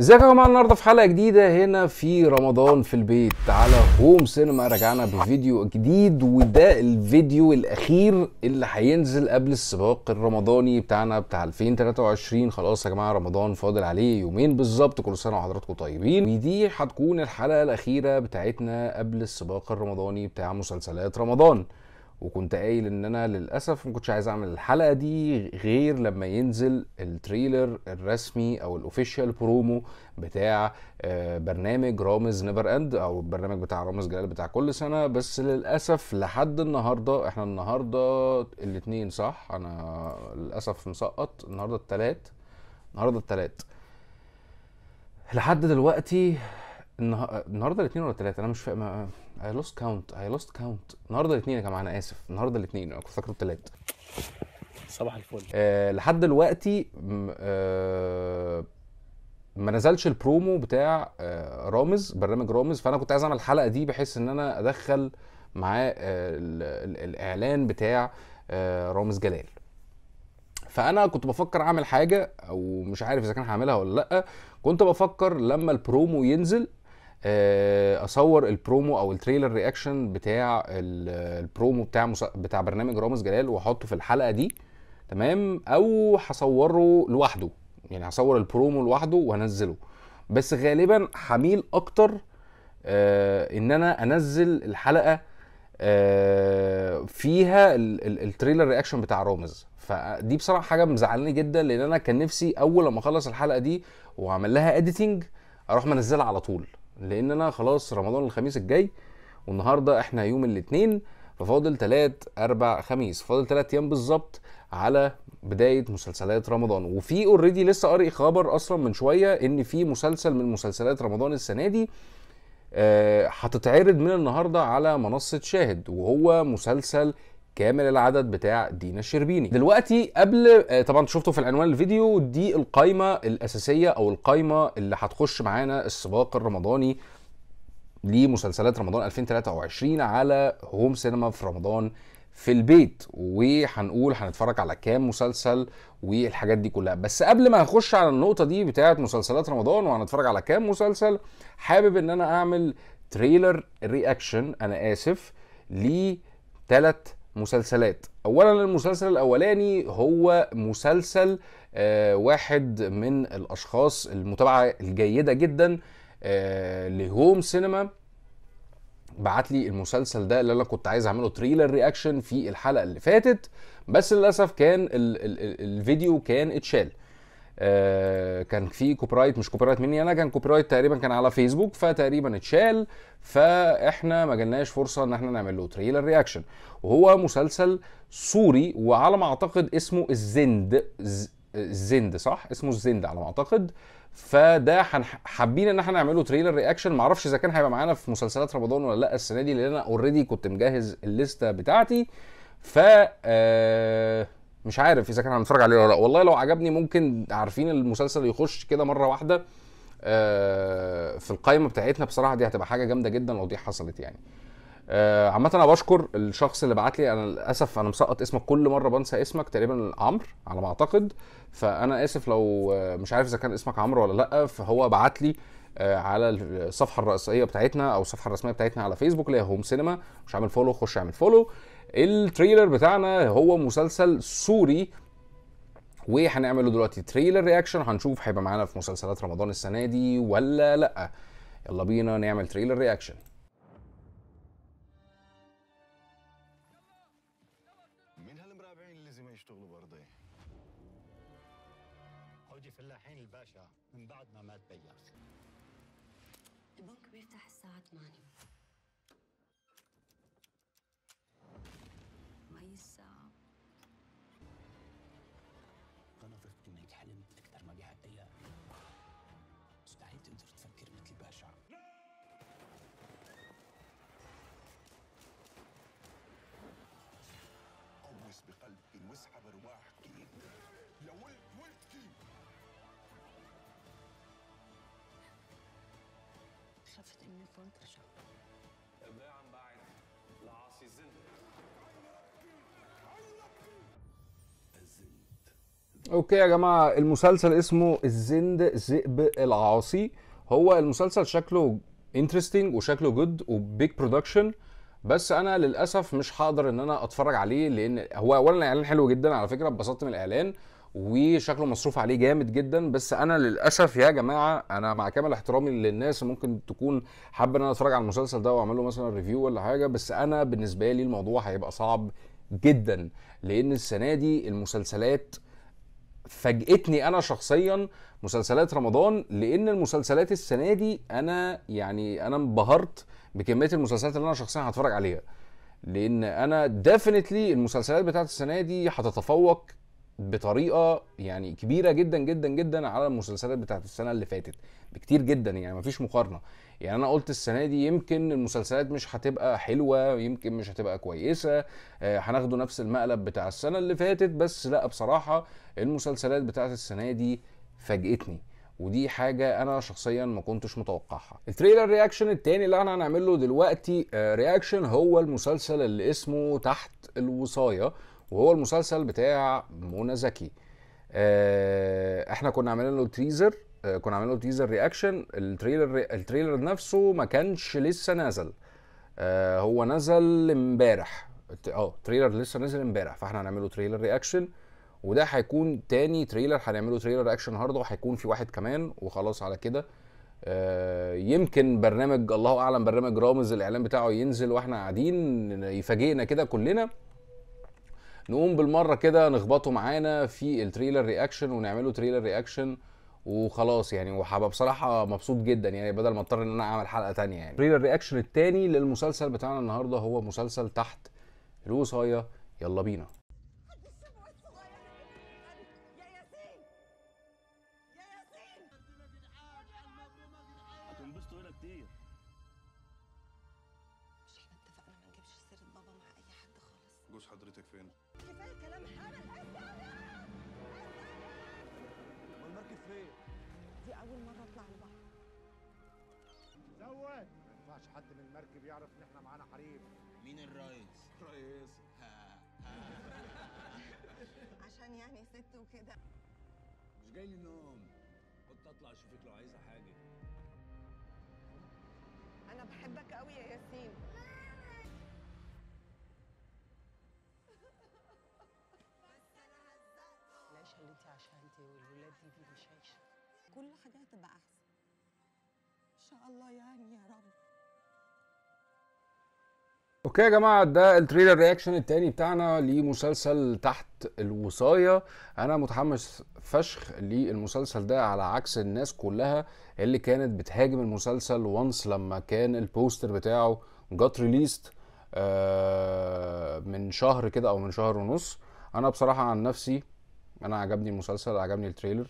ازيكم يا جماعه النهارده في حلقه جديده هنا في رمضان في البيت على هوم سينما رجعنا بفيديو جديد وده الفيديو الاخير اللي هينزل قبل السباق الرمضاني بتاعنا بتاع 2023 خلاص يا جماعه رمضان فاضل عليه يومين بالظبط كل سنه وحضراتكم طيبين ودي هتكون الحلقه الاخيره بتاعتنا قبل السباق الرمضاني بتاع مسلسلات رمضان وكنت قايل ان انا للاسف ما كنتش عايز اعمل الحلقه دي غير لما ينزل التريلر الرسمي او الاوفيشال برومو بتاع آه، برنامج رامز نيفر اند او البرنامج بتاع رامز جلال بتاع كل سنه بس للاسف لحد النهارده احنا النهارده الاثنين صح انا للاسف مسقط النهارده الثلاث النهارده الثلاث لحد دلوقتي النهارده الاثنين ولا الثلاث انا مش فاهم اي لوست كاونت اي لوست كاونت النهارده الاثنين يا جماعه انا اسف النهارده الاثنين انا كنت فاكره الثلاث صباح الفل آه لحد دلوقتي آه ما نزلش البرومو بتاع آه رامز برنامج رامز فانا كنت عايز اعمل الحلقه دي بحيث ان انا ادخل معاه آه الاعلان بتاع آه رامز جلال فانا كنت بفكر اعمل حاجه او مش عارف اذا كان هعملها ولا لا كنت بفكر لما البرومو ينزل آه، اصور البرومو او التريلر رياكشن بتاع البرومو بتاع بتاع برنامج رامز جلال واحطه في الحلقه دي تمام او هصوره لوحده يعني هصور البرومو لوحده وانزله بس غالبا هميل اكتر آه ان انا انزل الحلقه آه فيها التريلر رياكشن بتاع رامز فدي بصراحه حاجه مزعلاني جدا لان انا كان نفسي اول لما اخلص الحلقه دي واعمل لها اديتنج اروح منزلها على طول لان انا خلاص رمضان الخميس الجاي والنهارده احنا يوم الاثنين ففاضل تلات اربع خميس فاضل تلات ايام بالظبط على بدايه مسلسلات رمضان وفي اوريدي لسه قارئ خبر اصلا من شويه ان في مسلسل من مسلسلات رمضان السنه دي آه، هتتعرض آه من النهارده على منصه شاهد وهو مسلسل كامل العدد بتاع دينا الشربيني دلوقتي قبل آه، طبعا شفتوا في العنوان الفيديو دي القايمه الاساسيه او القايمه اللي هتخش معانا السباق الرمضاني لمسلسلات رمضان 2023 على هوم سينما في رمضان في البيت وهنقول هنتفرج على كام مسلسل والحاجات دي كلها بس قبل ما هخش على النقطه دي بتاعه مسلسلات رمضان وهنتفرج على كام مسلسل حابب ان انا اعمل تريلر رياكشن انا اسف لثلاث مسلسلات اولا المسلسل الاولاني هو مسلسل آه، واحد من الاشخاص المتابعه الجيده جدا آه، لهوم سينما بعت لي المسلسل ده اللي انا كنت عايز اعمله تريلر رياكشن في الحلقه اللي فاتت بس للاسف كان الفيديو كان اتشال آه، كان في كوبرايت مش كوبرايت مني انا كان كوبرايت تقريبا كان على فيسبوك فتقريبا اتشال فاحنا ما جالناش فرصه ان احنا نعمل له تريلر رياكشن وهو مسلسل سوري وعلى ما اعتقد اسمه الزند الزند صح اسمه الزند على ما اعتقد فده حابين ان احنا نعمله تريلر رياكشن معرفش اذا كان هيبقى معانا في مسلسلات رمضان ولا لا السنه دي لان انا اوريدي كنت مجهز الليسته بتاعتي ف آه مش عارف اذا كان هنتفرج عليه ولا لا والله لو عجبني ممكن عارفين المسلسل يخش كده مره واحده آه، في القائمه بتاعتنا بصراحه دي هتبقى حاجه جامده جدا لو دي حصلت يعني آه، عامه انا بشكر الشخص اللي بعت لي انا للاسف انا مسقط اسمك كل مره بنسى اسمك تقريبا عمرو على ما اعتقد فانا اسف لو آه، مش عارف اذا كان اسمك عمرو ولا لا فهو بعت لي آه، على الصفحه الرئيسيه بتاعتنا او الصفحه الرسميه بتاعتنا على فيسبوك اللي هي هوم سينما مش عامل فولو خش اعمل فولو التريلر بتاعنا هو مسلسل سوري وهنعمله دلوقتي تريلر رياكشن هنشوف هيبقى معانا في مسلسلات رمضان السنه دي ولا لا يلا بينا نعمل تريلر رياكشن شافت اني كنت رجعت لعاصي اوكي يا جماعه المسلسل اسمه الزند ذئب العاصي هو المسلسل شكله انترستنج وشكله جود وبيج برودكشن بس انا للاسف مش هقدر ان انا اتفرج عليه لان هو اولا الاعلان حلو جدا على فكره اتبسطت من الاعلان وشكله مصروف عليه جامد جدا بس انا للاسف يا جماعه انا مع كامل احترامي للناس ممكن تكون حابه ان انا اتفرج على المسلسل ده واعمل له مثلا ريفيو ولا حاجه بس انا بالنسبه لي الموضوع هيبقى صعب جدا لان السنه دي المسلسلات فاجئتني انا شخصيا مسلسلات رمضان لان المسلسلات السنه دي انا يعني انا انبهرت بكميه المسلسلات اللي انا شخصيا هتفرج عليها لان انا ديفينتلي المسلسلات بتاعت السنه دي هتتفوق بطريقه يعني كبيره جدا جدا جدا على المسلسلات بتاعت السنه اللي فاتت بكتير جدا يعني مفيش مقارنه يعني انا قلت السنه دي يمكن المسلسلات مش هتبقى حلوه يمكن مش هتبقى كويسه آه، هناخدوا نفس المقلب بتاع السنه اللي فاتت بس لا بصراحه المسلسلات بتاعت السنه دي فاجئتني ودي حاجه انا شخصيا ما كنتش متوقعها التريلر رياكشن التاني اللي احنا هنعمله دلوقتي آه، رياكشن هو المسلسل اللي اسمه تحت الوصايه وهو المسلسل بتاع منى زكي آه، احنا كنا عاملين له تريزر آه، كنا عاملين له تيزر رياكشن التريلر التريلر نفسه ما كانش لسه نزل آه هو نزل امبارح اه تريلر لسه نزل امبارح فاحنا هنعمله تريلر رياكشن وده هيكون تاني تريلر هنعمله تريلر رياكشن النهارده وهيكون في واحد كمان وخلاص على كده آه يمكن برنامج الله اعلم برنامج رامز الاعلان بتاعه ينزل واحنا قاعدين يفاجئنا كده كلنا نقوم بالمره كده نخبطه معانا في التريلر رياكشن ونعمله تريلر رياكشن وخلاص يعني وحابب بصراحه مبسوط جدا يعني بدل ما اضطر ان انا اعمل حلقه تانية يعني التريلر رياكشن التاني للمسلسل بتاعنا النهارده هو مسلسل تحت الوصايه يلا بينا بنتي والولاد دي دي كل حاجه هتبقى احسن ان شاء الله يعني يا رب اوكي يا جماعه ده التريلر رياكشن التاني بتاعنا لمسلسل تحت الوصايه انا متحمس فشخ للمسلسل ده على عكس الناس كلها اللي كانت بتهاجم المسلسل وانس لما كان البوستر بتاعه جات آه، ريليست من شهر كده او من شهر ونص انا بصراحه عن نفسي انا عجبني المسلسل عجبني التريلر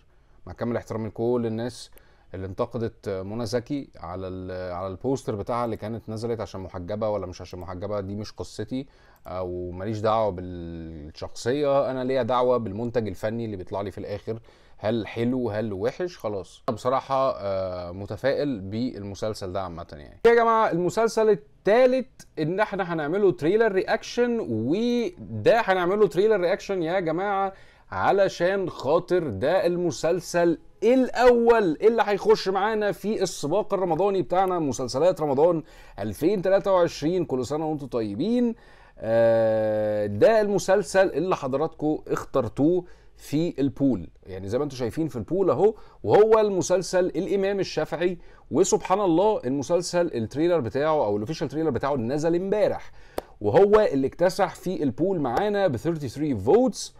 مع كامل احترامي لكل الناس اللي انتقدت منى زكي على على البوستر بتاعها اللي كانت نزلت عشان محجبه ولا مش عشان محجبه دي مش قصتي او ماليش دعوه بالشخصيه انا ليا دعوه بالمنتج الفني اللي بيطلع لي في الاخر هل حلو هل وحش خلاص انا بصراحه آه، متفائل بالمسلسل ده عامه يعني يا جماعه المسلسل التالت ان احنا هنعمله تريلر رياكشن وده هنعمله تريلر رياكشن يا جماعه علشان خاطر ده المسلسل الاول اللي هيخش معانا في السباق الرمضاني بتاعنا مسلسلات رمضان 2023 كل سنه وانتم طيبين آه، ده المسلسل اللي حضراتكم اخترتوه في البول يعني زي ما انتم شايفين في البول اهو وهو المسلسل الامام الشافعي وسبحان الله المسلسل التريلر بتاعه او الاوفيشال تريلر بتاعه نزل امبارح وهو اللي اكتسح في البول معانا ب 33 فوتس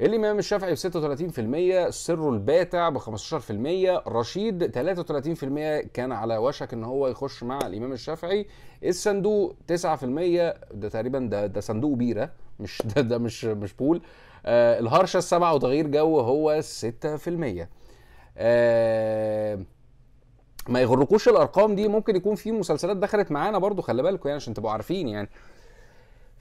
الامام الشافعي ب 36% سره الباتع ب 15% رشيد 33% كان على وشك ان هو يخش مع الامام الشافعي الصندوق 9% ده تقريبا ده ده صندوق بيره مش ده ده مش مش بول آه الهرشه السبعه وتغيير جو هو 6% آه ما يغركوش الارقام دي ممكن يكون في مسلسلات دخلت معانا برضو خلي بالكم يعني عشان تبقوا عارفين يعني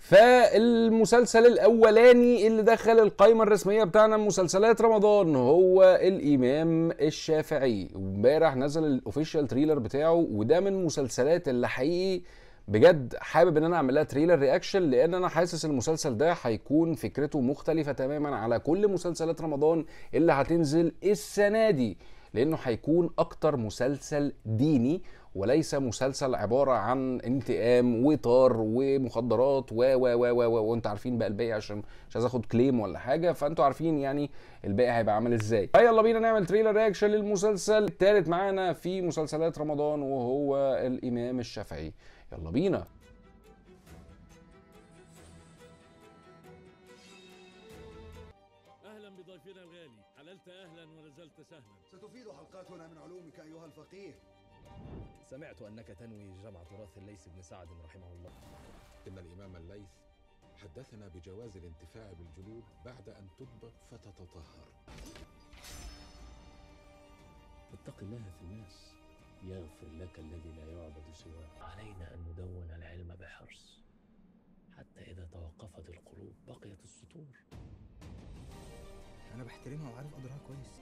فالمسلسل الاولاني اللي دخل القائمه الرسميه بتاعنا مسلسلات رمضان هو الامام الشافعي امبارح نزل الاوفيشال تريلر بتاعه وده من المسلسلات اللي حقيقي بجد حابب ان انا اعمل لها تريلر رياكشن لان انا حاسس المسلسل ده هيكون فكرته مختلفه تماما على كل مسلسلات رمضان اللي هتنزل السنه دي لانه هيكون اكتر مسلسل ديني وليس مسلسل عباره عن انتقام وطار ومخدرات و و و و و وانتوا عارفين بقى الباقي عشان مش عايز اخد كليم ولا حاجه فانتوا عارفين يعني الباقي هيبقى عامل ازاي فيلا طيب، بينا نعمل تريلر رياكشن للمسلسل الثالث معانا في مسلسلات رمضان وهو الامام الشافعي يلا بينا ضيفنا الغالي حللت اهلا ونزلت سهلا ستفيد حلقاتنا من علومك ايها الفقيه سمعت أنك تنوي جمع تراث الليث بن سعد رحمه الله إن الإمام الليث حدثنا بجواز الانتفاع بالجلود بعد أن تطبخ فتتطهر اتق الله في الناس يغفر لك الذي لا يعبد سواه علينا أن ندون العلم بحرص حتى إذا توقفت القلوب بقيت السطور أنا بحترمها وعارف قدرها كويس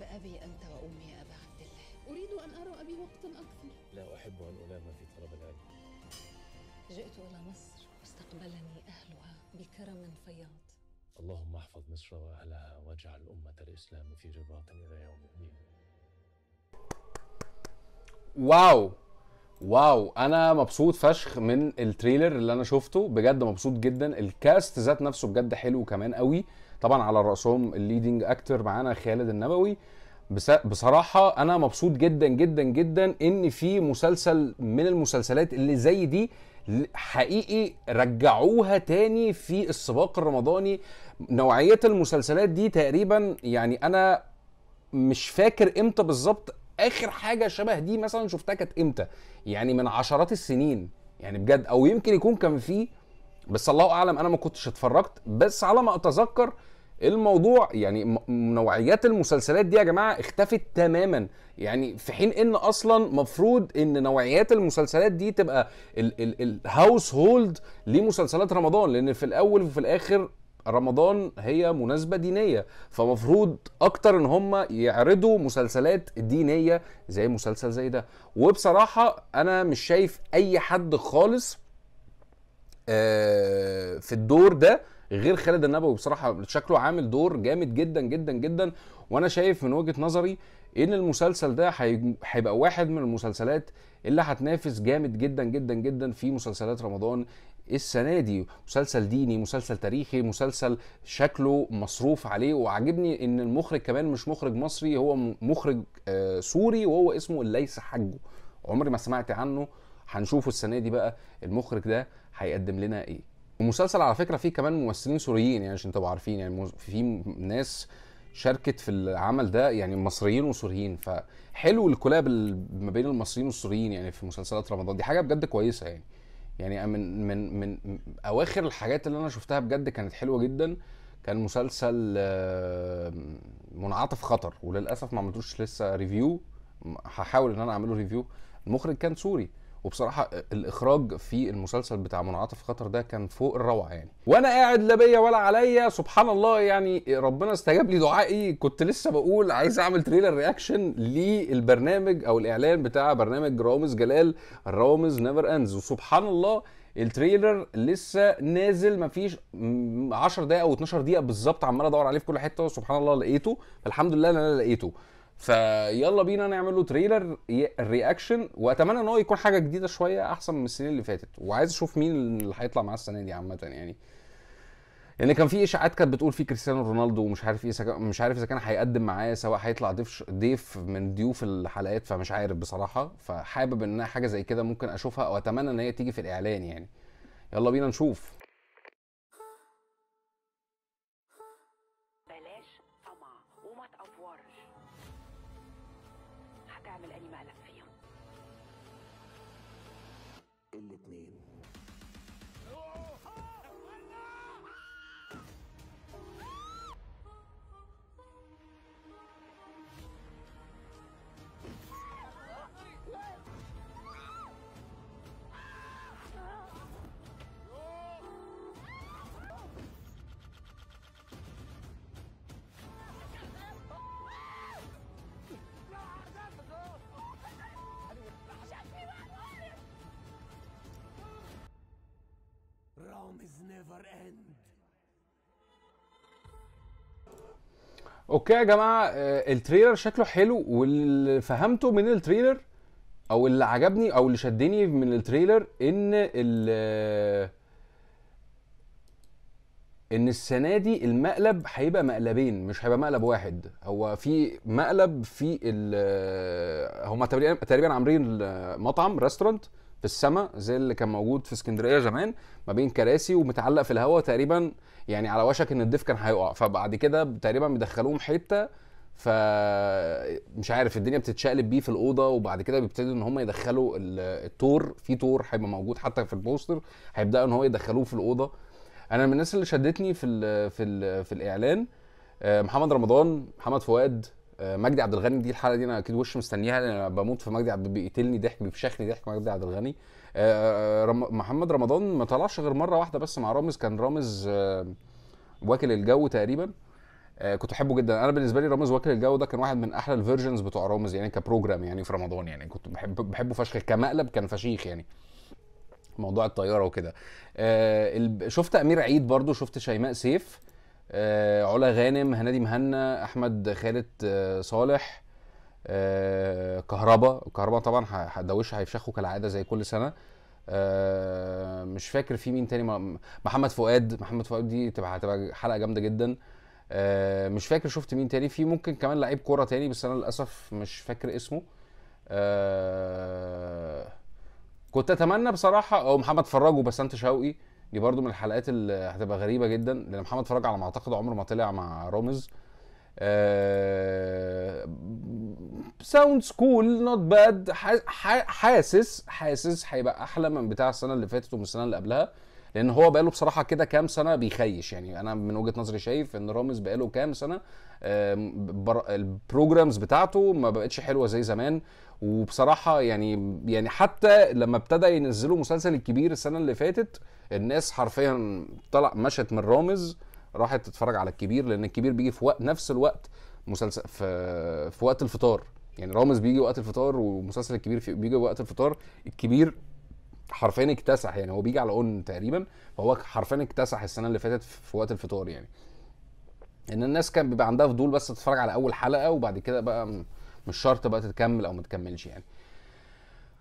بأبي أنت وأمي أبعد أريد أن أرى أبي وقتا أكثر لا أحب أن أنام في طلب العلم جئت إلى مصر واستقبلني أهلها بكرم فياض اللهم احفظ مصر وأهلها واجعل أمة الإسلام في رباط إلى يوم الدين واو واو انا مبسوط فشخ من التريلر اللي انا شفته بجد مبسوط جدا الكاست ذات نفسه بجد حلو كمان قوي طبعا على راسهم الليدنج اكتر معانا خالد النبوي بصراحه انا مبسوط جدا جدا جدا ان في مسلسل من المسلسلات اللي زي دي حقيقي رجعوها تاني في السباق الرمضاني نوعيه المسلسلات دي تقريبا يعني انا مش فاكر امتى بالظبط اخر حاجه شبه دي مثلا شفتها كانت امتى يعني من عشرات السنين يعني بجد او يمكن يكون كان فيه بس الله اعلم انا ما كنتش اتفرجت بس على ما اتذكر الموضوع يعني نوعيات المسلسلات دي يا جماعه اختفت تماما يعني في حين ان اصلا مفروض ان نوعيات المسلسلات دي تبقى الهاوس هولد لمسلسلات رمضان لان في الاول وفي الاخر رمضان هي مناسبة دينية فمفروض أكتر إن هم يعرضوا مسلسلات دينية زي مسلسل زي ده وبصراحة أنا مش شايف أي حد خالص آه، في الدور ده غير خالد النبوي بصراحه شكله عامل دور جامد جدا جدا جدا وانا شايف من وجهه نظري ان المسلسل ده هيبقى واحد من المسلسلات اللي هتنافس جامد جدا جدا جدا في مسلسلات رمضان السنه دي مسلسل ديني مسلسل تاريخي مسلسل شكله مصروف عليه وعجبني ان المخرج كمان مش مخرج مصري هو مخرج آه، سوري وهو اسمه ليس حجه عمري ما سمعت عنه هنشوفه السنه دي بقى المخرج ده هيقدم لنا ايه ومسلسل على فكره فيه كمان ممثلين سوريين يعني عشان تبقوا عارفين يعني في ناس شاركت في العمل ده يعني مصريين وسوريين فحلو الكولاب ما بين المصريين والسوريين يعني في مسلسلات رمضان دي حاجه بجد كويسه يعني يعني من من من اواخر الحاجات اللي انا شفتها بجد كانت حلوه جدا كان مسلسل منعطف خطر وللاسف ما عملتوش لسه ريفيو هحاول ان انا اعمله ريفيو المخرج كان سوري وبصراحه الاخراج في المسلسل بتاع منعطف خطر ده كان فوق الروعه يعني وانا قاعد لا بيا ولا عليا سبحان الله يعني ربنا استجاب لي دعائي كنت لسه بقول عايز اعمل تريلر رياكشن للبرنامج او الاعلان بتاع برنامج رامز جلال رامز نيفر اندز وسبحان الله التريلر لسه نازل مفيش 10 دقايق او 12 دقيقه بالظبط عمال ادور عليه في كل حته وسبحان الله لقيته الحمد لله انا لقيته فيلا بينا نعمل له تريلر رياكشن واتمنى ان هو يكون حاجه جديده شويه احسن من السنين اللي فاتت وعايز اشوف مين اللي هيطلع معاه السنه دي عامه يعني لان يعني كان في اشاعات كانت بتقول في كريستيانو رونالدو ومش عارف ايه مش عارف اذا كان هيقدم معاه سواء هيطلع ضيف ضيف من ضيوف الحلقات فمش عارف بصراحه فحابب ان حاجه زي كده ممكن اشوفها واتمنى ان هي تيجي في الاعلان يعني يلا بينا نشوف never end. اوكي يا جماعه آه، التريلر شكله حلو واللي فهمته من التريلر او اللي عجبني او اللي شدني من التريلر ان ال آه، ان السنه دي المقلب هيبقى مقلبين مش هيبقى مقلب واحد هو في مقلب في ال آه، هما تقريبا عاملين مطعم ريستورانت في السماء زي اللي كان موجود في اسكندريه زمان ما بين كراسي ومتعلق في الهواء تقريبا يعني على وشك ان الضيف كان هيقع فبعد كده تقريبا بيدخلوهم حته ف مش عارف الدنيا بتتشقلب بيه في الاوضه وبعد كده بيبتدوا ان هم يدخلوا التور في تور هيبقى موجود حتى في البوستر هيبداوا ان هو يدخلوه في الاوضه انا من الناس اللي شدتني في الـ في الـ في الاعلان آه، محمد رمضان محمد فؤاد آه، مجدي عبد الغني دي الحلقه دي انا اكيد وش مستنيها لان انا بموت في مجدي عبد بيقتلني ضحك بيفشخني ضحك مجدي عبد الغني آه، آه، محمد رمضان ما طلعش غير مره واحده بس مع رامز كان رامز واكل الجو تقريبا كنت احبه جدا انا بالنسبه لي رامز واكل الجو ده كان واحد من احلى الفيرجنز بتوع رامز يعني كبروجرام يعني في رمضان يعني كنت بحب بحبه فشخ كمقلب كان فشيخ يعني موضوع الطياره وكده شفت امير عيد برضو شفت شيماء سيف آه، علا غانم هنادي مهنا احمد خالد آه، صالح آه، كهربا كهربا طبعا هدوش هيفشخوا كالعاده زي كل سنه مش فاكر في مين تاني محمد فؤاد محمد فؤاد دي تبقى هتبقى حلقه جامده جدا مش فاكر شفت مين تاني في ممكن كمان لعيب كوره تاني بس انا للاسف مش فاكر اسمه كنت اتمنى بصراحه او محمد بس انت شوقي دي برضو من الحلقات اللي هتبقى غريبه جدا لان محمد فرج على ما اعتقد عمره ما طلع مع رامز ساوند سكول نوت باد حاسس حاسس هيبقى احلى من بتاع السنه اللي فاتت ومن السنه اللي قبلها لان هو بقاله بصراحه كده كام سنه بيخيش يعني انا من وجهه نظري شايف ان رامز بقاله كام سنه البروجرامز بتاعته ما بقتش حلوه زي زمان وبصراحه يعني يعني حتى لما ابتدى ينزلوا مسلسل الكبير السنه اللي فاتت الناس حرفيا طلع مشت من رامز راحت تتفرج على الكبير لان الكبير بيجي في وقت نفس الوقت مسلسل في, في وقت الفطار يعني رامز بيجي وقت الفطار ومسلسل الكبير بيجي وقت الفطار الكبير حرفيا اكتسح يعني هو بيجي على اون تقريبا فهو حرفيا اكتسح السنه اللي فاتت في وقت الفطار يعني ان الناس كان بيبقى عندها فضول بس تتفرج على اول حلقه وبعد كده بقى مش شرط بقى تتكمل او ما تكملش يعني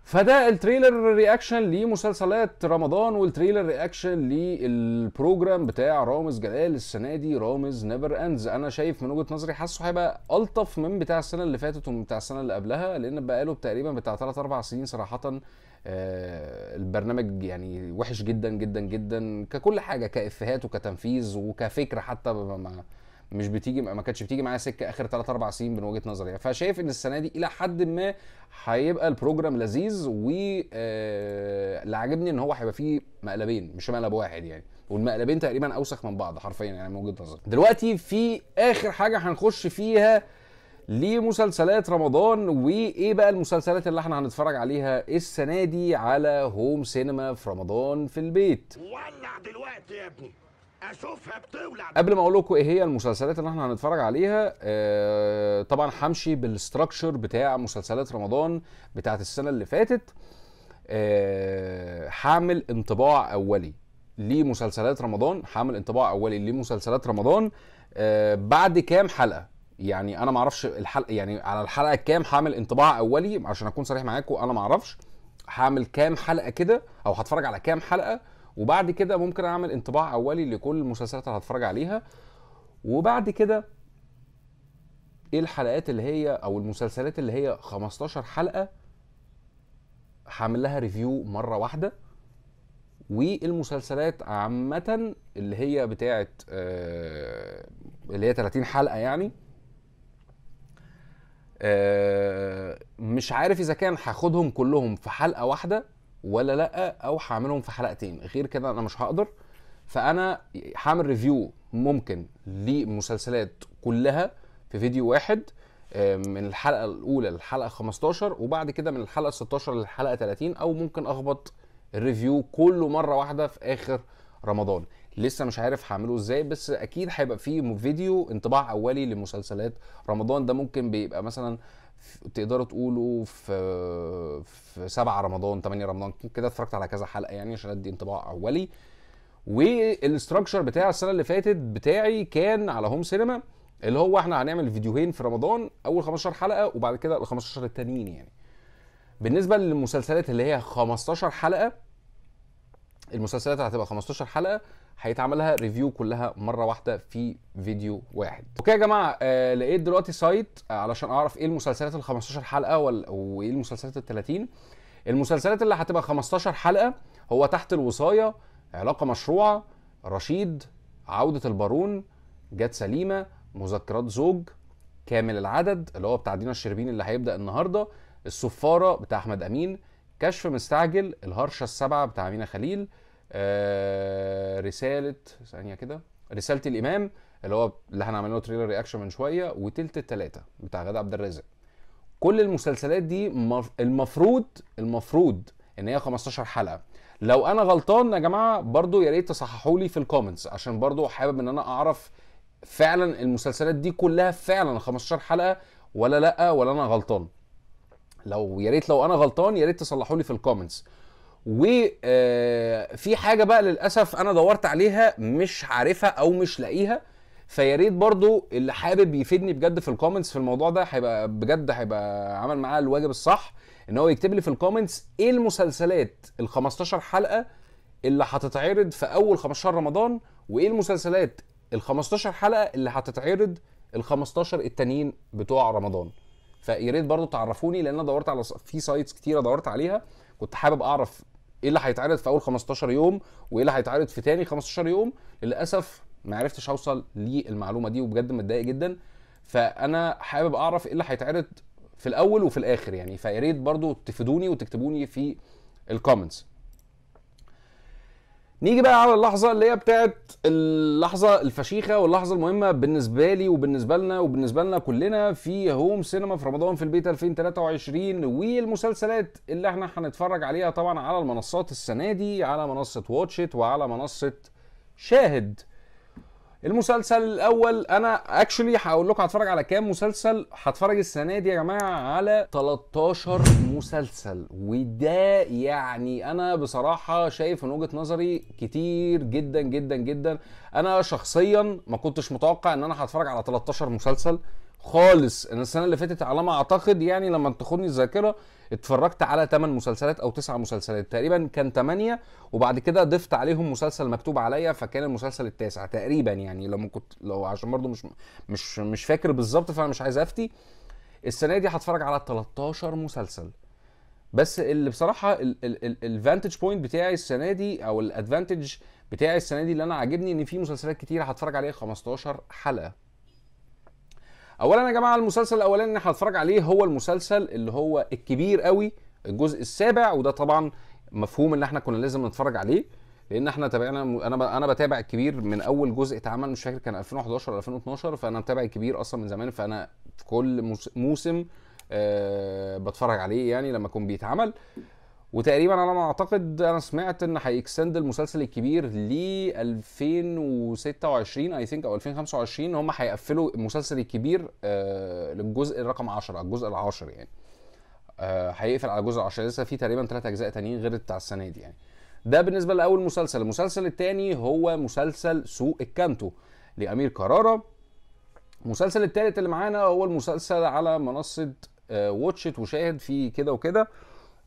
فده التريلر رياكشن لمسلسلات رمضان والتريلر رياكشن للبروجرام بتاع رامز جلال السنه دي رامز نيفر اندز انا شايف من وجهه نظري حاسه هيبقى الطف من بتاع السنه اللي فاتت ومن بتاع السنه اللي قبلها لان بقاله تقريبا بتاع 3 4 سنين صراحه آه البرنامج يعني وحش جدا جدا جدا ككل حاجه كافيهات وكتنفيذ وكفكره حتى ما مش بتيجي ما كانتش بتيجي معايا سكه اخر 3 4 سنين من وجهه نظري فشايف ان السنه دي الى حد ما هيبقى البروجرام لذيذ و آه، اللي عاجبني ان هو هيبقى فيه مقلبين مش مقلب واحد يعني والمقلبين تقريبا اوسخ من بعض حرفيا يعني من وجهه نظري دلوقتي في اخر حاجه هنخش فيها لمسلسلات رمضان وايه بقى المسلسلات اللي احنا هنتفرج عليها السنه دي على هوم سينما في رمضان في البيت ولع دلوقتي يا ابني اشوفها بتولع قبل ما اقول لكم ايه هي المسلسلات اللي احنا هنتفرج عليها آه طبعا همشي بالاستراكشر بتاع مسلسلات رمضان بتاعه السنه اللي فاتت آه هعمل انطباع اولي لمسلسلات رمضان هعمل انطباع اولي لمسلسلات رمضان آه بعد كام حلقه يعني انا ما اعرفش الحلقه يعني على الحلقه كام هعمل انطباع اولي عشان اكون صريح معاكم انا ما اعرفش هعمل كام حلقه كده او هتفرج على كام حلقه وبعد كده ممكن اعمل انطباع اولي لكل المسلسلات اللي هتفرج عليها وبعد كده ايه الحلقات اللي هي او المسلسلات اللي هي 15 حلقه هعمل لها ريفيو مره واحده والمسلسلات عامه اللي هي بتاعه آه اللي هي 30 حلقه يعني آه مش عارف اذا كان هاخدهم كلهم في حلقه واحده ولا لا او هعملهم في حلقتين غير كده انا مش هقدر فانا هعمل ريفيو ممكن للمسلسلات كلها في فيديو واحد من الحلقه الاولى للحلقه 15 وبعد كده من الحلقه 16 للحلقه 30 او ممكن اخبط الريفيو كله مره واحده في اخر رمضان لسه مش عارف هعمله ازاي بس اكيد هيبقى فيه فيديو انطباع اولي لمسلسلات رمضان ده ممكن بيبقى مثلا تقدروا تقولوا في في 7 رمضان 8 رمضان كده اتفرجت على كذا حلقه يعني عشان ادي انطباع اولي والاستراكشر بتاع السنه اللي فاتت بتاعي كان على هوم سينما اللي هو احنا هنعمل فيديوهين في رمضان اول 15 حلقه وبعد كده ال 15 التانيين يعني بالنسبه للمسلسلات اللي هي 15 حلقه المسلسلات هتبقى 15 حلقه هيتعمل لها ريفيو كلها مره واحده في فيديو واحد اوكي يا جماعه آه لقيت دلوقتي سايت آه، علشان اعرف ايه المسلسلات ال 15 حلقه وايه المسلسلات ال 30 المسلسلات اللي هتبقى 15 حلقه هو تحت الوصايه علاقه مشروعه رشيد عوده البارون جت سليمه مذكرات زوج كامل العدد اللي هو بتاع دينا الشربين اللي هيبدا النهارده الصفاره بتاع احمد امين كشف مستعجل الهرشه السبعه بتاع مينا خليل آه رساله ثانيه كده رساله الامام اللي هو اللي احنا له تريلر رياكشن من شويه وتلت التلاته بتاع غادة عبد الرازق كل المسلسلات دي المفروض المفروض ان هي 15 حلقه لو انا غلطان يا جماعه برضو يا ريت تصححوا لي في الكومنتس عشان برضو حابب ان انا اعرف فعلا المسلسلات دي كلها فعلا 15 حلقه ولا لا ولا انا غلطان لو يا ريت لو انا غلطان يا ريت تصلحوا لي في الكومنتس وفي آه، حاجه بقى للاسف انا دورت عليها مش عارفها او مش لاقيها فيا ريت برضو اللي حابب يفيدني بجد في الكومنتس في الموضوع ده هيبقى بجد هيبقى عمل معاه الواجب الصح ان هو يكتب لي في الكومنتس ايه المسلسلات ال 15 حلقه اللي هتتعرض في اول 15 رمضان وايه المسلسلات ال 15 حلقه اللي هتتعرض ال 15 التانيين بتوع رمضان فيا ريت برضه تعرفوني لان انا دورت على في سايتس كتيره دورت عليها كنت حابب اعرف ايه اللي هيتعرض في اول 15 يوم وايه اللي هيتعرض في تاني 15 يوم للاسف ما عرفتش اوصل للمعلومه دي وبجد متضايق جدا فانا حابب اعرف ايه اللي هيتعرض في الاول وفي الاخر يعني فيا ريت برضه تفيدوني وتكتبوني في الكومنتس نيجي بقى على اللحظه اللي هي بتاعت اللحظه الفشيخه واللحظه المهمه بالنسبه لي وبالنسبه لنا وبالنسبه لنا كلنا في هوم سينما في رمضان في البيت 2023 والمسلسلات اللي احنا هنتفرج عليها طبعا على المنصات السنه دي على منصه واتشيت وعلى منصه شاهد المسلسل الاول انا اكشولي هقول لكم هتفرج على كام مسلسل هتفرج السنه دي يا جماعه على 13 مسلسل وده يعني انا بصراحه شايف من وجهه نظري كتير جدا جدا جدا انا شخصيا ما كنتش متوقع ان انا هتفرج على 13 مسلسل خالص انا السنه اللي فاتت على ما اعتقد يعني لما تاخدني الذاكره اتفرجت على 8 مسلسلات او 9 مسلسلات تقريبا كان 8 وبعد كده ضفت عليهم مسلسل مكتوب عليا فكان المسلسل التاسع تقريبا يعني لما كنت لو عشان برضه مش مش مش فاكر بالظبط فانا مش عايز افتي السنه دي هتفرج على 13 مسلسل بس اللي بصراحه الفانتج بوينت بتاعي السنه دي او الادفانتج بتاعي السنه دي اللي انا عاجبني ان في مسلسلات كتير هتفرج عليها 15 حلقه اولا يا جماعه المسلسل الاولاني اللي هنتفرج عليه هو المسلسل اللي هو الكبير قوي الجزء السابع وده طبعا مفهوم ان احنا كنا لازم نتفرج عليه لان احنا تابعنا انا انا بتابع الكبير من اول جزء اتعمل مش فاكر كان 2011 ولا 2012 فانا متابع الكبير اصلا من زمان فانا في كل موسم أه بتفرج عليه يعني لما اكون بيتعمل وتقريبا على ما اعتقد انا سمعت ان هيكسند المسلسل الكبير ل 2026 اي ثينك او 2025 هم هيقفلوا المسلسل الكبير آه، للجزء رقم 10 الجزء العاشر يعني آه، هيقفل على الجزء العاشر لسه في تقريبا ثلاث اجزاء تانيين غير بتاع السنه دي يعني ده بالنسبه لاول مسلسل المسلسل الثاني هو مسلسل سوق الكانتو لامير كراره المسلسل الثالث اللي معانا هو المسلسل على منصه واتش آه، ات وشاهد في كده وكده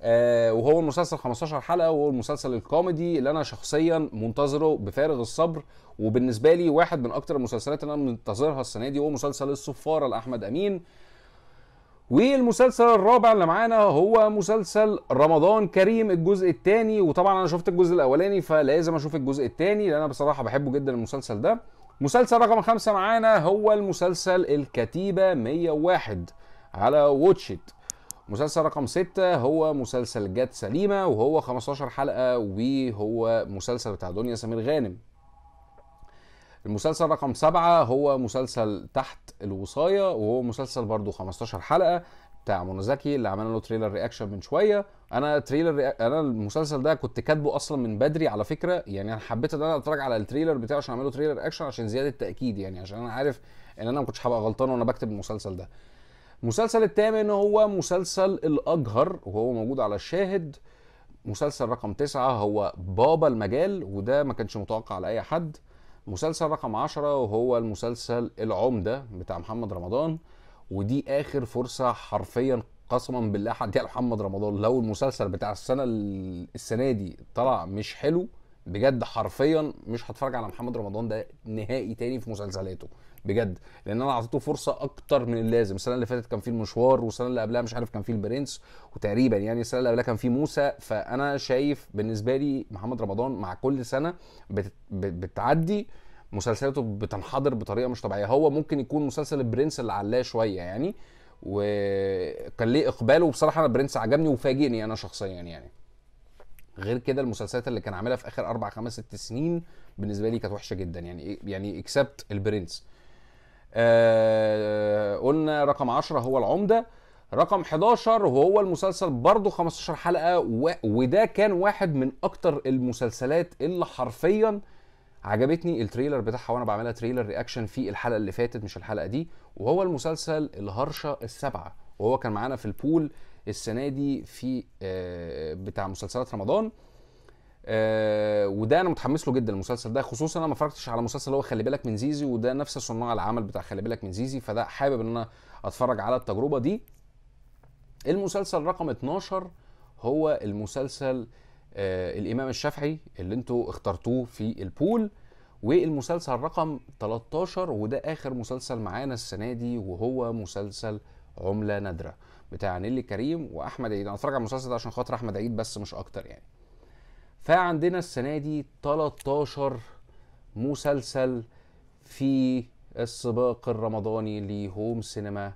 آه، وهو المسلسل 15 حلقه وهو المسلسل الكوميدي اللي انا شخصيا منتظره بفارغ الصبر وبالنسبه لي واحد من اكتر المسلسلات اللي انا منتظرها السنه دي هو مسلسل الصفاره لاحمد امين والمسلسل الرابع اللي معانا هو مسلسل رمضان كريم الجزء الثاني وطبعا انا شفت الجزء الاولاني فلازم اشوف الجزء الثاني لان انا بصراحه بحبه جدا المسلسل ده مسلسل رقم خمسة معانا هو المسلسل الكتيبة 101 على واتشت مسلسل رقم ستة هو مسلسل جات سليمة وهو 15 حلقة وهو مسلسل بتاع دنيا سمير غانم المسلسل رقم سبعة هو مسلسل تحت الوصاية وهو مسلسل برضو 15 حلقة بتاع منى زكي اللي عملنا له تريلر رياكشن من شويه انا تريلر انا المسلسل ده كنت كاتبه اصلا من بدري على فكره يعني انا حبيت ان انا اتفرج على التريلر بتاعه عشان اعمله تريلر رياكشن عشان زياده تاكيد يعني عشان انا عارف ان انا ما كنتش هبقى غلطان وانا بكتب المسلسل ده المسلسل الثامن هو مسلسل الأجهر وهو موجود على الشاهد مسلسل رقم تسعة هو بابا المجال وده ما كانش متوقع لأي حد مسلسل رقم عشرة وهو المسلسل العمدة بتاع محمد رمضان ودي آخر فرصة حرفيا قسما بالله حد محمد رمضان لو المسلسل بتاع السنة السنة دي طلع مش حلو بجد حرفيا مش هتفرج على محمد رمضان ده نهائي تاني في مسلسلاته بجد لان انا اعطيته فرصه اكتر من اللازم السنه اللي فاتت كان فيه المشوار والسنه اللي قبلها مش عارف كان فيه البرنس وتقريبا يعني السنه اللي قبلها كان فيه موسى فانا شايف بالنسبه لي محمد رمضان مع كل سنه بتعدي مسلسلاته بتنحدر بطريقه مش طبيعيه هو ممكن يكون مسلسل البرنس اللي علاه شويه يعني وكان ليه اقباله وبصراحه انا برنس عجبني وفاجئني انا شخصيا يعني غير كده المسلسلات اللي كان عاملها في اخر اربع خمس ست سنين بالنسبه لي كانت وحشه جدا يعني إيه، يعني اكسبت البرنس آه قلنا رقم 10 هو العمده رقم 11 وهو المسلسل برضه 15 حلقه و... وده كان واحد من اكتر المسلسلات اللي حرفيا عجبتني التريلر بتاعها وانا بعملها تريلر رياكشن في الحلقه اللي فاتت مش الحلقه دي وهو المسلسل الهرشه السبعه وهو كان معانا في البول السنه دي في آه بتاع مسلسلات رمضان آه، وده انا متحمس له جدا المسلسل ده خصوصا انا ما اتفرجتش على مسلسل اللي هو خلي بالك من زيزي وده نفس صناع العمل بتاع خلي بالك من زيزي فده حابب ان انا اتفرج على التجربه دي المسلسل رقم 12 هو المسلسل آه الامام الشافعي اللي انتوا اخترتوه في البول والمسلسل رقم 13 وده اخر مسلسل معانا السنه دي وهو مسلسل عمله نادره بتاع نيلي كريم واحمد عيد انا اتفرج على المسلسل ده عشان خاطر احمد عيد بس مش اكتر يعني فعندنا السنه دي 13 مسلسل في السباق الرمضاني لهوم سينما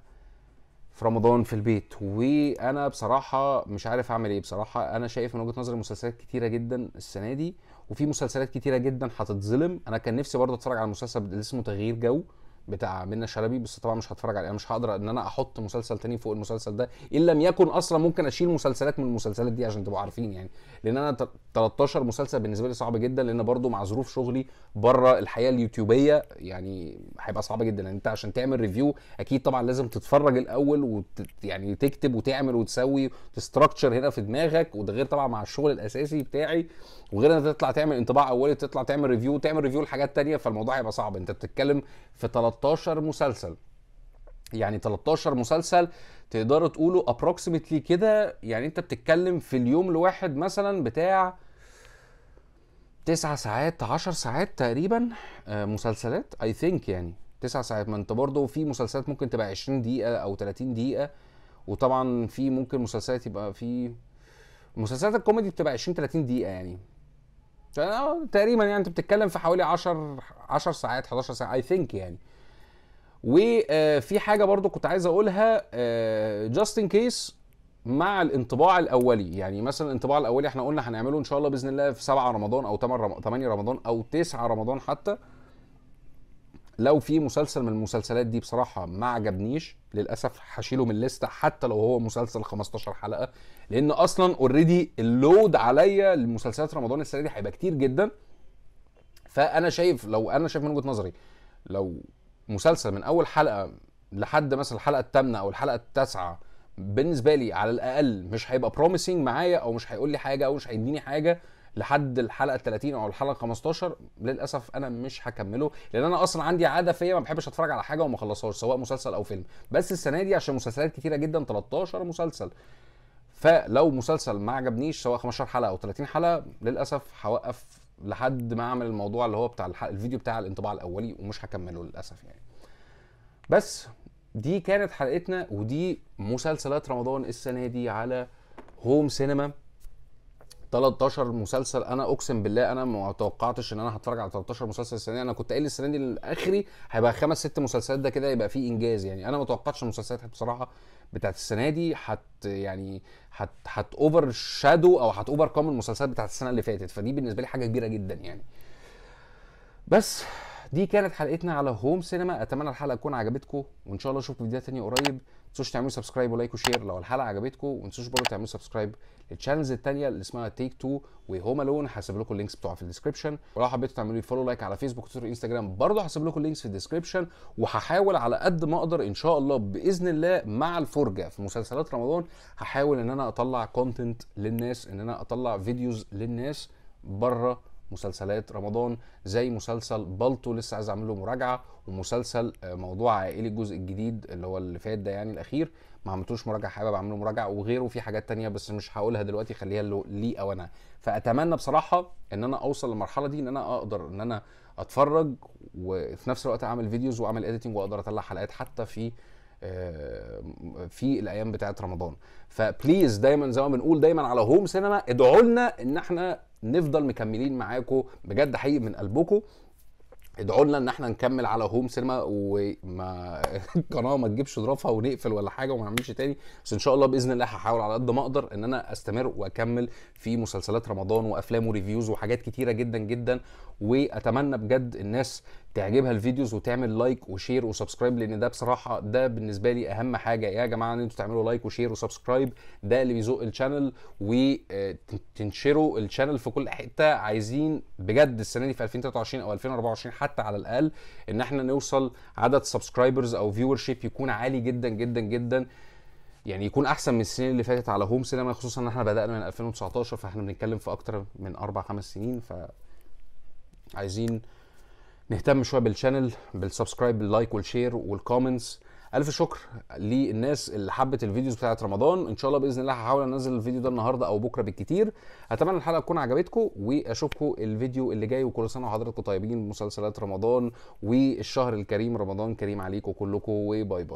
في رمضان في البيت وانا بصراحه مش عارف اعمل ايه بصراحه انا شايف من وجهه نظري مسلسلات كتيره جدا السنه دي وفي مسلسلات كتيره جدا هتتظلم انا كان نفسي برضه اتفرج على المسلسل اللي اسمه تغيير جو بتاع منى شلبي بس طبعا مش هتفرج عليه انا مش هقدر ان انا احط مسلسل تاني فوق المسلسل ده ان لم يكن اصلا ممكن اشيل مسلسلات من المسلسلات دي عشان تبقوا عارفين يعني لان انا 13 مسلسل بالنسبه لي صعب جدا لان برده مع ظروف شغلي بره الحياه اليوتيوبيه يعني هيبقى صعب جدا لان انت عشان تعمل ريفيو اكيد طبعا لازم تتفرج الاول وت... يعني تكتب وتعمل وتسوي تستراكشر هنا في دماغك وده غير طبعا مع الشغل الاساسي بتاعي وغير ان تطلع تعمل انطباع اولي تطلع تعمل ريفيو تعمل ريفيو لحاجات تانية فالموضوع هيبقى صعب انت بتتكلم في 13 13 مسلسل يعني 13 مسلسل تقدروا تقولوا ابروكسيمتلي كده يعني انت بتتكلم في اليوم الواحد مثلا بتاع تسع ساعات 10 ساعات تقريبا آه، مسلسلات اي ثينك يعني تسع ساعات ما انت برضه في مسلسلات ممكن تبقى 20 دقيقة او 30 دقيقة وطبعا في ممكن مسلسلات يبقى في مسلسلات الكوميدي بتبقى 20 30 دقيقة يعني آه، تقريبا يعني انت بتتكلم في حوالي 10 10 ساعات 11 ساعة اي ثينك يعني وفي حاجه برضو كنت عايز اقولها جاست ان كيس مع الانطباع الاولي يعني مثلا الانطباع الاولي احنا قلنا هنعمله ان شاء الله باذن الله في 7 رمضان او 8 رمضان او 9 رمضان حتى لو في مسلسل من المسلسلات دي بصراحه ما عجبنيش للاسف هشيله من الليسته حتى لو هو مسلسل 15 حلقه لان اصلا اوريدي اللود عليا لمسلسلات رمضان السنه دي هيبقى كتير جدا فانا شايف لو انا شايف من وجهه نظري لو مسلسل من اول حلقه لحد مثلا الحلقه الثامنه او الحلقه التاسعه بالنسبه لي على الاقل مش هيبقى بروميسنج معايا او مش هيقول لي حاجه او مش هيديني حاجه لحد الحلقه 30 او الحلقه 15 للاسف انا مش هكمله لان انا اصلا عندي عاده فيا ما بحبش اتفرج على حاجه وما اخلصهاش سواء مسلسل او فيلم بس السنه دي عشان مسلسلات كتيره جدا 13 مسلسل فلو مسلسل ما عجبنيش سواء 15 حلقه او 30 حلقه للاسف هوقف لحد ما اعمل الموضوع اللي هو بتاع الفيديو بتاع الانطباع الاولي ومش هكمله للاسف يعني بس دي كانت حلقتنا ودي مسلسلات رمضان السنه دي على هوم سينما 13 مسلسل انا اقسم بالله انا ما توقعتش ان انا هتفرج على 13 مسلسل السنه دي انا كنت قايل السنه دي اخري هيبقى خمس ست مسلسلات ده كده يبقى فيه انجاز يعني انا ما توقعتش المسلسلات بصراحه بتاعت السنه دي هت يعني هت هت اوفر شادو او هت اوفر كام المسلسلات بتاعت السنه اللي فاتت فدي بالنسبه لي حاجه كبيره جدا يعني بس دي كانت حلقتنا على هوم سينما اتمنى الحلقه تكون عجبتكم وان شاء الله اشوفكم في فيديوهات تانيه قريب تنسوش تعملوا سبسكرايب ولايك وشير لو الحلقه عجبتكم وما تنسوش برضه تعملوا سبسكرايب للشانلز الثانيه اللي اسمها تيك تو وهوم الون هسيب لكم اللينكس بتوعها في الديسكربشن ولو حبيتوا تعملوا لي فولو لايك على فيسبوك وتويتر وانستجرام برضه هسيب لكم اللينكس في الديسكربشن وهحاول على قد ما اقدر ان شاء الله باذن الله مع الفرجه في مسلسلات رمضان هحاول ان انا اطلع كونتنت للناس ان انا اطلع فيديوز للناس بره مسلسلات رمضان زي مسلسل بالطو لسه عايز اعمل له مراجعه ومسلسل آه، موضوع عائلي الجزء الجديد اللي هو اللي فات ده يعني الاخير ما عملتوش مراجعه حابب اعمل له مراجعه وغيره في حاجات تانية بس مش هقولها دلوقتي خليها لي او انا فاتمنى بصراحه ان انا اوصل للمرحله دي ان انا اقدر ان انا اتفرج وفي نفس الوقت اعمل فيديوز واعمل اديتنج واقدر اطلع حلقات حتى في آه، في الايام بتاعه رمضان فبليز دايما زي ما بنقول دايما على هوم سينما ادعوا لنا ان احنا نفضل مكملين معاكم بجد حقيقي من قلبكم ادعوا لنا ان احنا نكمل على هوم سينما وما القناه ما تجيبش ضرافها ونقفل ولا حاجه وما نعملش تاني بس ان شاء الله باذن الله هحاول على قد ما اقدر ان انا استمر واكمل في مسلسلات رمضان وافلام وريفيوز وحاجات كتيره جدا جدا واتمنى بجد الناس تعجبها الفيديوز وتعمل لايك وشير وسبسكرايب لان ده بصراحه ده بالنسبه لي اهم حاجه يا جماعه ان انتوا تعملوا لايك وشير وسبسكرايب ده اللي بيزق الشانل وتنشروا آه، الشانل في كل حته عايزين بجد السنه دي في 2023 او 2024 حتى على الاقل ان احنا نوصل عدد سبسكرايبرز او فيور شيب يكون عالي جدا جدا جدا يعني يكون احسن من السنين اللي فاتت على هوم سينما خصوصا ان احنا بدانا من 2019 فاحنا بنتكلم في اكتر من اربع خمس سنين ف عايزين نهتم شويه بالشانل بالسبسكرايب باللايك والشير والكومنتس الف شكر للناس اللي حبت الفيديوز بتاعت رمضان ان شاء الله باذن الله هحاول انزل الفيديو ده النهارده او بكره بالكتير اتمنى الحلقه تكون عجبتكم واشوفكم الفيديو اللي جاي وكل سنه وحضراتكم طيبين مسلسلات رمضان والشهر الكريم رمضان كريم عليكم كلكم وباي باي